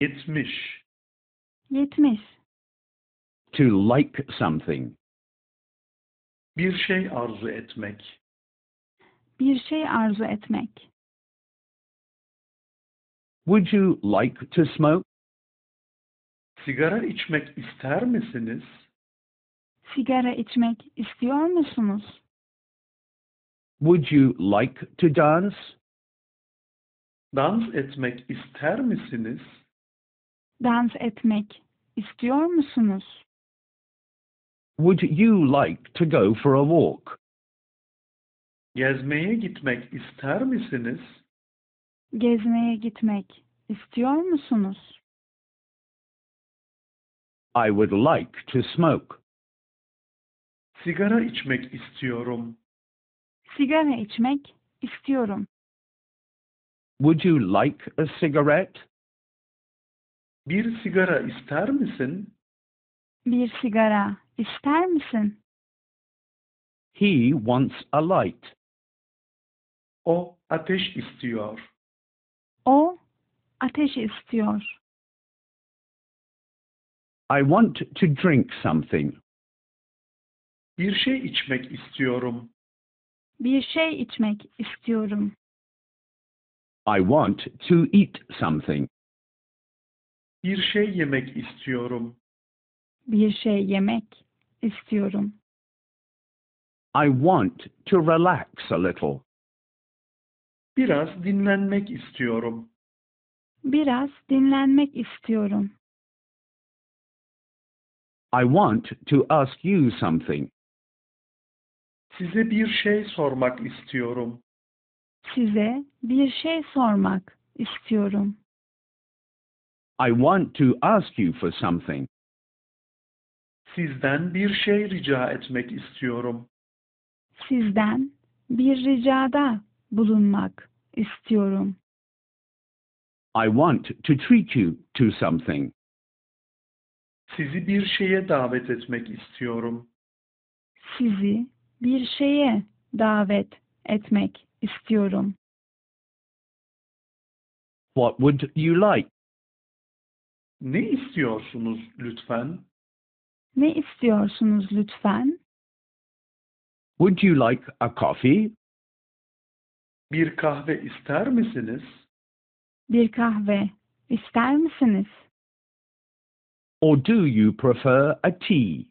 Yetmiş. Yetmiş. To like something. Bir şey arzu etmek. Bir şey arzu etmek. Would you like to smoke? Sigara içmek ister misiniz? Sigara içmek istiyor musunuz? Would you like to dance? Dans etmek ister misiniz? dans etmek istiyor musunuz? Would you like to go for a walk? Gezmeye gitmek ister misiniz? Gezmeye gitmek istiyor musunuz? I would like to smoke. Sigara içmek istiyorum. Sigara içmek istiyorum. Would you like a cigarette? Bir sigara ister misin? Bir sigara ister misin? He wants a light. O ateş istiyor. O ateş istiyor. I want to drink something. Bir şey içmek istiyorum. Bir şey içmek istiyorum. I want to eat something. Bir şey yemek istiyorum. Bir şey yemek istiyorum. I want to relax a little. Biraz dinlenmek istiyorum. Biraz dinlenmek istiyorum. I want to ask you something. Size bir şey sormak istiyorum. Size bir şey sormak istiyorum. I want to ask you for something. Sizden bir şey rica etmek istiyorum. Sizden bir ricada bulunmak istiyorum. I want to treat you to something. Sizi bir şeye davet etmek istiyorum. Sizi bir şeye davet etmek istiyorum. What would you like? Ne istiyorsunuz lütfen? Ne istiyorsunuz lütfen? Would you like a coffee? Bir kahve ister misiniz? Bir kahve ister misiniz? Or do you prefer a tea?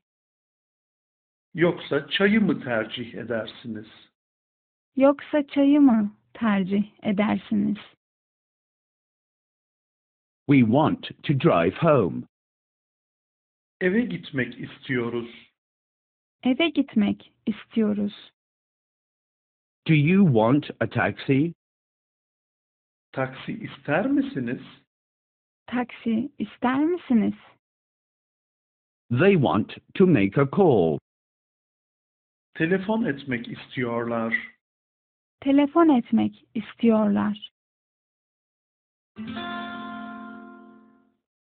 Yoksa çayı mı tercih edersiniz? Yoksa çayı mı tercih edersiniz? We want to drive home. Eve gitmek istiyoruz. Eve gitmek istiyoruz. Do you want a taxi? Taksi ister misiniz? Taksi ister misiniz? They want to make a call. Telefon etmek istiyorlar. Telefon etmek istiyorlar.